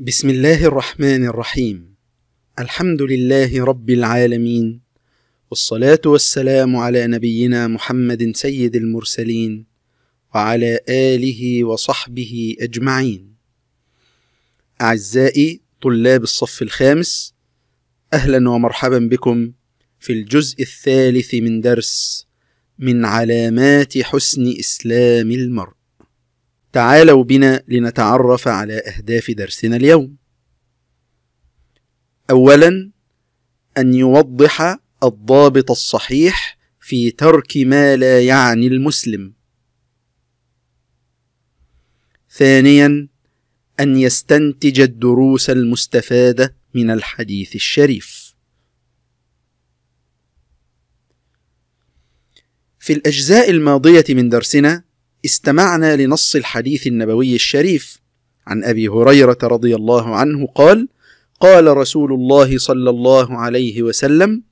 بسم الله الرحمن الرحيم الحمد لله رب العالمين والصلاة والسلام على نبينا محمد سيد المرسلين وعلى آله وصحبه أجمعين أعزائي طلاب الصف الخامس أهلا ومرحبا بكم في الجزء الثالث من درس من علامات حسن إسلام المرء تعالوا بنا لنتعرف على أهداف درسنا اليوم. أولاً أن يوضح الضابط الصحيح في ترك ما لا يعني المسلم. ثانياً أن يستنتج الدروس المستفادة من الحديث الشريف. في الأجزاء الماضية من درسنا استمعنا لنص الحديث النبوي الشريف عن ابي هريره رضي الله عنه قال قال رسول الله صلى الله عليه وسلم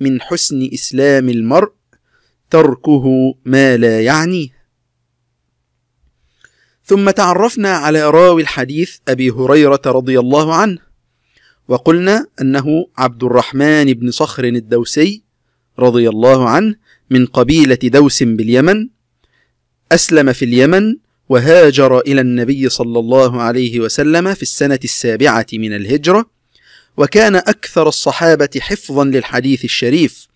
من حسن اسلام المرء تركه ما لا يعنيه ثم تعرفنا على راوي الحديث ابي هريره رضي الله عنه وقلنا انه عبد الرحمن بن صخر الدوسي رضي الله عنه من قبيله دوس باليمن أسلم في اليمن وهاجر إلى النبي صلى الله عليه وسلم في السنة السابعة من الهجرة وكان أكثر الصحابة حفظا للحديث الشريف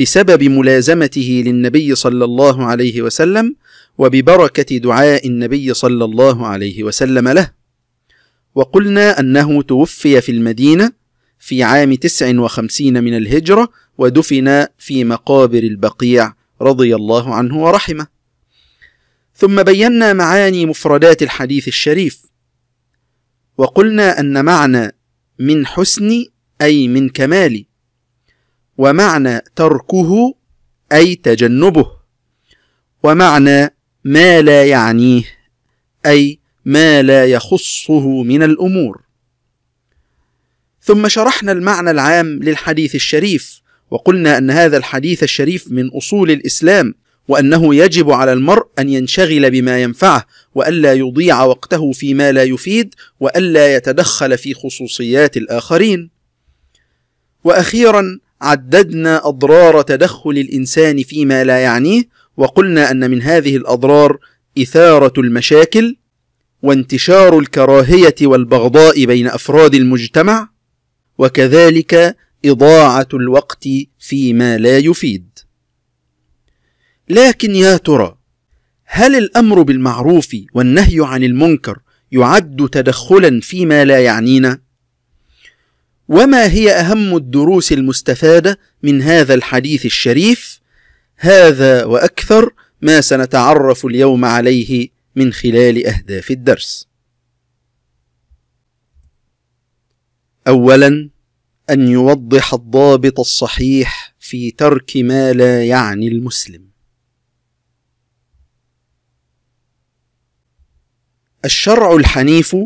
بسبب ملازمته للنبي صلى الله عليه وسلم وببركة دعاء النبي صلى الله عليه وسلم له وقلنا أنه توفي في المدينة في عام تسع وخمسين من الهجرة ودفن في مقابر البقيع رضي الله عنه ورحمه ثم بينا معاني مفردات الحديث الشريف وقلنا ان معنى من حسن اي من كمال ومعنى تركه اي تجنبه ومعنى ما لا يعنيه اي ما لا يخصه من الامور ثم شرحنا المعنى العام للحديث الشريف وقلنا ان هذا الحديث الشريف من اصول الاسلام وأنه يجب على المرء أن ينشغل بما ينفعه وألا يضيع وقته فيما لا يفيد وألا يتدخل في خصوصيات الآخرين وأخيرا عددنا أضرار تدخل الإنسان فيما لا يعنيه وقلنا أن من هذه الأضرار إثارة المشاكل وانتشار الكراهية والبغضاء بين أفراد المجتمع وكذلك إضاعة الوقت فيما لا يفيد لكن يا ترى هل الامر بالمعروف والنهي عن المنكر يعد تدخلا فيما لا يعنينا وما هي اهم الدروس المستفاده من هذا الحديث الشريف هذا واكثر ما سنتعرف اليوم عليه من خلال اهداف الدرس اولا ان يوضح الضابط الصحيح في ترك ما لا يعني المسلم الشرع الحنيف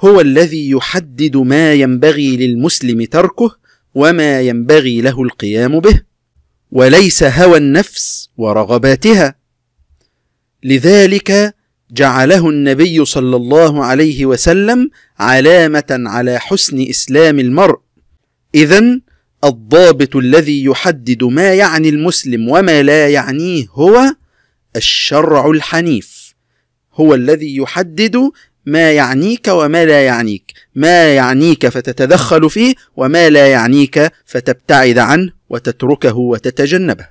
هو الذي يحدد ما ينبغي للمسلم تركه وما ينبغي له القيام به وليس هوى النفس ورغباتها لذلك جعله النبي صلى الله عليه وسلم علامه على حسن اسلام المرء اذا الضابط الذي يحدد ما يعني المسلم وما لا يعنيه هو الشرع الحنيف هو الذي يحدد ما يعنيك وما لا يعنيك ما يعنيك فتتدخل فيه وما لا يعنيك فتبتعد عنه وتتركه وتتجنبه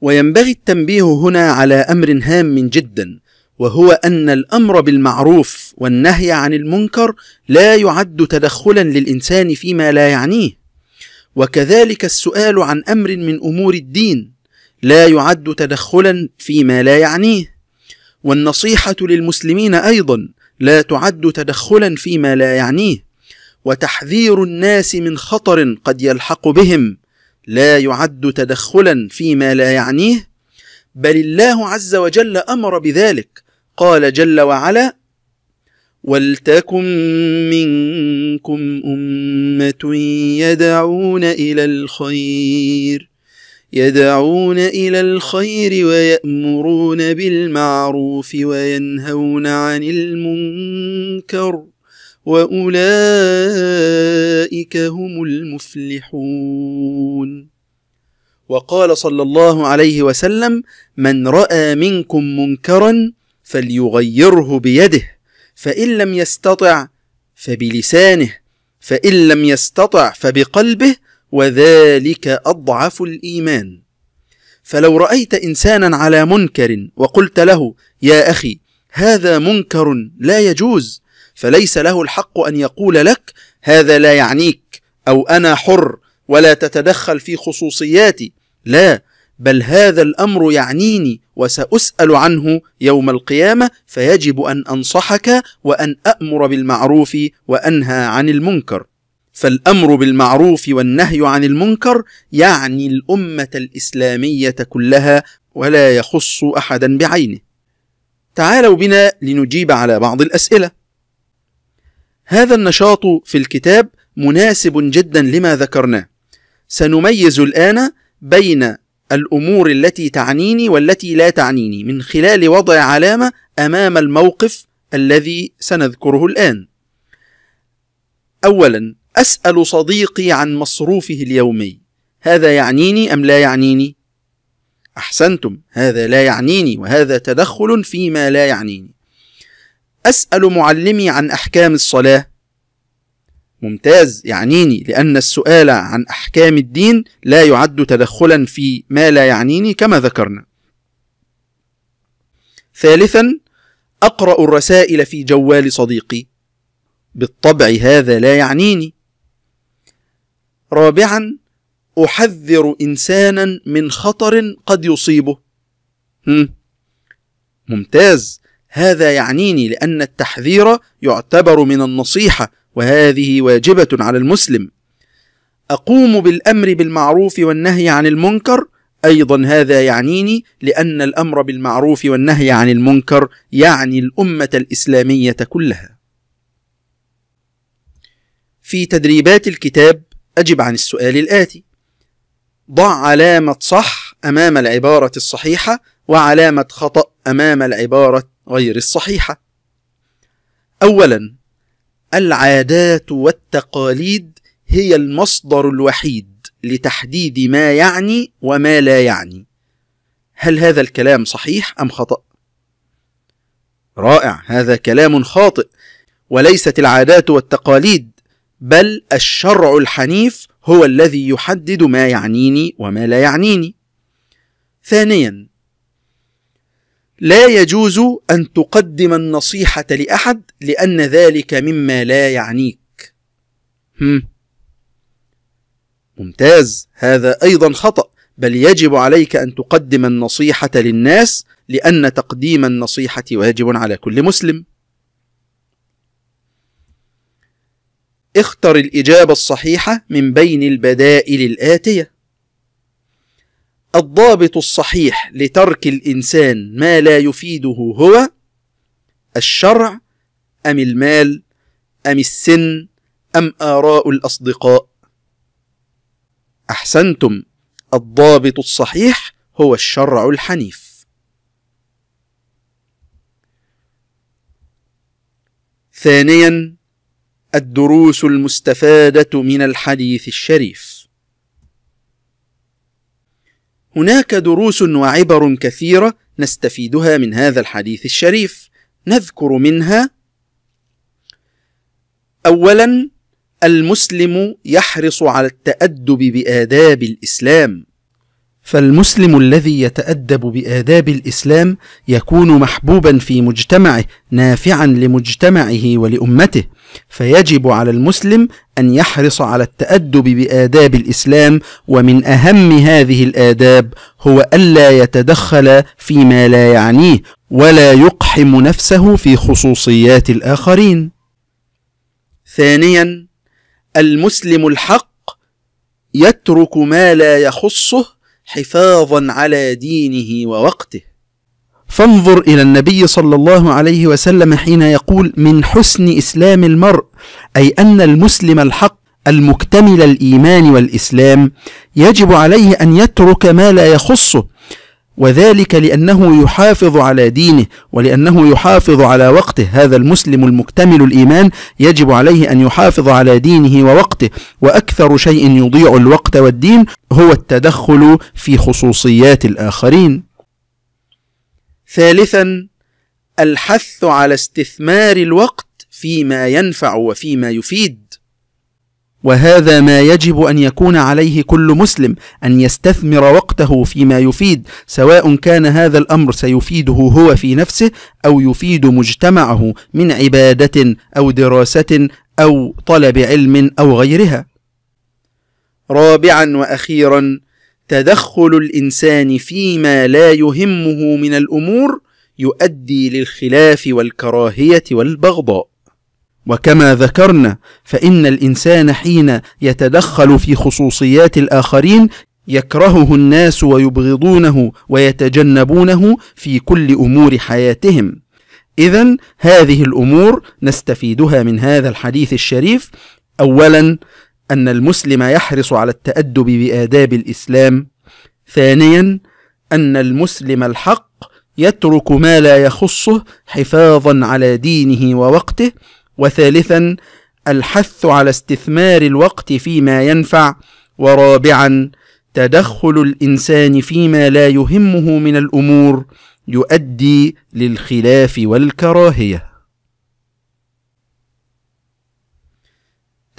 وينبغي التنبيه هنا على امر هام جدا وهو ان الامر بالمعروف والنهي عن المنكر لا يعد تدخلا للانسان فيما لا يعنيه وكذلك السؤال عن امر من امور الدين لا يعد تدخلا فيما لا يعنيه والنصيحه للمسلمين ايضا لا تعد تدخلا فيما لا يعنيه وتحذير الناس من خطر قد يلحق بهم لا يعد تدخلا فيما لا يعنيه بل الله عز وجل امر بذلك قال جل وعلا ولتكن منكم امه يدعون الى الخير يدعون إلى الخير ويأمرون بالمعروف وينهون عن المنكر وأولئك هم المفلحون وقال صلى الله عليه وسلم من رأى منكم منكرا فليغيره بيده فإن لم يستطع فبلسانه فإن لم يستطع فبقلبه وذلك اضعف الايمان فلو رايت انسانا على منكر وقلت له يا اخي هذا منكر لا يجوز فليس له الحق ان يقول لك هذا لا يعنيك او انا حر ولا تتدخل في خصوصياتي لا بل هذا الامر يعنيني وساسال عنه يوم القيامه فيجب ان انصحك وان امر بالمعروف وانهى عن المنكر فالامر بالمعروف والنهي عن المنكر يعني الامه الاسلاميه كلها ولا يخص احدا بعينه تعالوا بنا لنجيب على بعض الاسئله هذا النشاط في الكتاب مناسب جدا لما ذكرناه سنميز الان بين الامور التي تعنيني والتي لا تعنيني من خلال وضع علامه امام الموقف الذي سنذكره الان اولا اسال صديقي عن مصروفه اليومي هذا يعنيني ام لا يعنيني احسنتم هذا لا يعنيني وهذا تدخل فيما لا يعنيني اسال معلمي عن احكام الصلاه ممتاز يعنيني لان السؤال عن احكام الدين لا يعد تدخلا في ما لا يعنيني كما ذكرنا ثالثا اقرا الرسائل في جوال صديقي بالطبع هذا لا يعنيني رابعا أحذر إنسانا من خطر قد يصيبه ممتاز هذا يعنيني لأن التحذير يعتبر من النصيحة وهذه واجبة على المسلم أقوم بالأمر بالمعروف والنهي عن المنكر أيضا هذا يعنيني لأن الأمر بالمعروف والنهي عن المنكر يعني الأمة الإسلامية كلها في تدريبات الكتاب أجب عن السؤال الآتي ضع علامة صح أمام العبارة الصحيحة وعلامة خطأ أمام العبارة غير الصحيحة أولا العادات والتقاليد هي المصدر الوحيد لتحديد ما يعني وما لا يعني هل هذا الكلام صحيح أم خطأ؟ رائع هذا كلام خاطئ وليست العادات والتقاليد بل الشرع الحنيف هو الذي يحدد ما يعنيني وما لا يعنيني ثانيا لا يجوز أن تقدم النصيحة لأحد لأن ذلك مما لا يعنيك هم. ممتاز هذا أيضا خطأ بل يجب عليك أن تقدم النصيحة للناس لأن تقديم النصيحة واجب على كل مسلم اختر الإجابة الصحيحة من بين البدائل الآتية الضابط الصحيح لترك الإنسان ما لا يفيده هو الشرع أم المال أم السن أم آراء الأصدقاء أحسنتم الضابط الصحيح هو الشرع الحنيف ثانيا الدروس المستفادة من الحديث الشريف هناك دروس وعبر كثيرة نستفيدها من هذا الحديث الشريف نذكر منها أولا المسلم يحرص على التأدب بآداب الإسلام فالمسلم الذي يتأدب بآداب الإسلام يكون محبوبا في مجتمعه نافعا لمجتمعه ولأمته فيجب على المسلم أن يحرص على التأدب بآداب الإسلام ومن أهم هذه الآداب هو ألا يتدخل فيما لا يعنيه ولا يقحم نفسه في خصوصيات الآخرين. ثانيا المسلم الحق يترك ما لا يخصه حفاظا على دينه ووقته. فانظر إلى النبي صلى الله عليه وسلم حين يقول من حسن إسلام المرء أي أن المسلم الحق المكتمل الإيمان والإسلام يجب عليه أن يترك ما لا يخصه وذلك لأنه يحافظ على دينه ولأنه يحافظ على وقته هذا المسلم المكتمل الإيمان يجب عليه أن يحافظ على دينه ووقته وأكثر شيء يضيع الوقت والدين هو التدخل في خصوصيات الآخرين ثالثا الحث على استثمار الوقت فيما ينفع وفيما يفيد وهذا ما يجب ان يكون عليه كل مسلم ان يستثمر وقته فيما يفيد سواء كان هذا الامر سيفيده هو في نفسه او يفيد مجتمعه من عباده او دراسه او طلب علم او غيرها رابعا واخيرا تدخل الانسان فيما لا يهمه من الامور يؤدي للخلاف والكراهيه والبغضاء وكما ذكرنا فان الانسان حين يتدخل في خصوصيات الاخرين يكرهه الناس ويبغضونه ويتجنبونه في كل امور حياتهم اذا هذه الامور نستفيدها من هذا الحديث الشريف اولا أن المسلم يحرص على التأدب بآداب الإسلام ثانيا أن المسلم الحق يترك ما لا يخصه حفاظا على دينه ووقته وثالثا الحث على استثمار الوقت فيما ينفع ورابعا تدخل الانسان فيما لا يهمه من الامور يؤدي للخلاف والكراهيه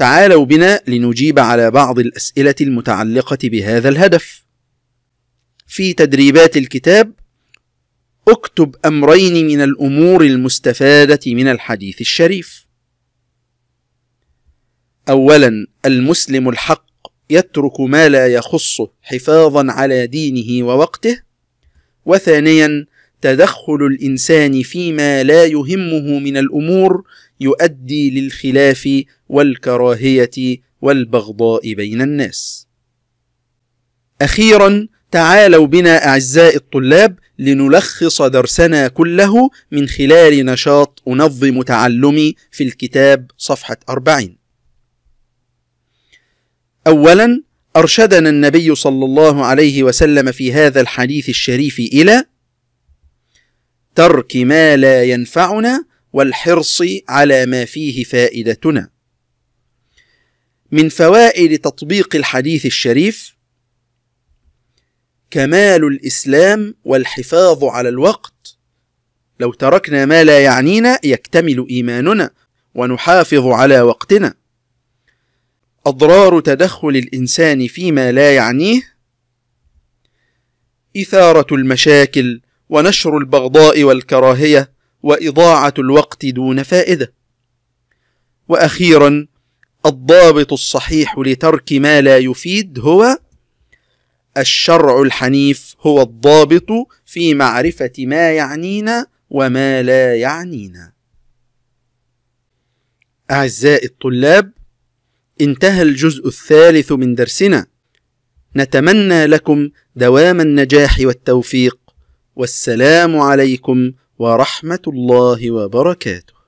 تعالوا بنا لنجيب على بعض الأسئلة المتعلقة بهذا الهدف. في تدريبات الكتاب اكتب أمرين من الأمور المستفادة من الحديث الشريف. أولا المسلم الحق يترك ما لا يخصه حفاظا على دينه ووقته. وثانيا تدخل الإنسان فيما لا يهمه من الأمور يؤدي للخلاف والكراهية والبغضاء بين الناس. أخيرا تعالوا بنا أعزائي الطلاب لنلخص درسنا كله من خلال نشاط أنظم تعلمي في الكتاب صفحة 40 أولا أرشدنا النبي صلى الله عليه وسلم في هذا الحديث الشريف إلى ترك ما لا ينفعنا والحرص على ما فيه فائدتنا من فوائد تطبيق الحديث الشريف كمال الإسلام والحفاظ على الوقت لو تركنا ما لا يعنينا يكتمل إيماننا ونحافظ على وقتنا أضرار تدخل الإنسان فيما لا يعنيه إثارة المشاكل ونشر البغضاء والكراهية وإضاعة الوقت دون فائدة وأخيرا الضابط الصحيح لترك ما لا يفيد هو الشرع الحنيف هو الضابط في معرفة ما يعنينا وما لا يعنينا. أعزائي الطلاب، انتهى الجزء الثالث من درسنا. نتمنى لكم دوام النجاح والتوفيق، والسلام عليكم ورحمة الله وبركاته.